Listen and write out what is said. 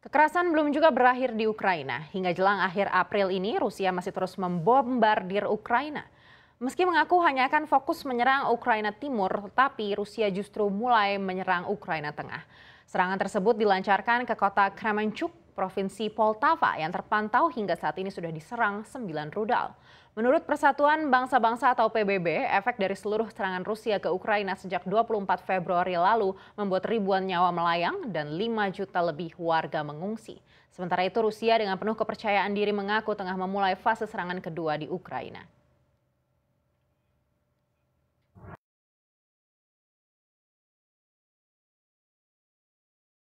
Kekerasan belum juga berakhir di Ukraina. Hingga jelang akhir April ini, Rusia masih terus membombardir Ukraina. Meski mengaku hanya akan fokus menyerang Ukraina Timur, tapi Rusia justru mulai menyerang Ukraina Tengah. Serangan tersebut dilancarkan ke kota Kremenchuk Provinsi Poltava yang terpantau hingga saat ini sudah diserang sembilan rudal. Menurut Persatuan Bangsa-Bangsa atau PBB, efek dari seluruh serangan Rusia ke Ukraina sejak 24 Februari lalu membuat ribuan nyawa melayang dan 5 juta lebih warga mengungsi. Sementara itu Rusia dengan penuh kepercayaan diri mengaku tengah memulai fase serangan kedua di Ukraina.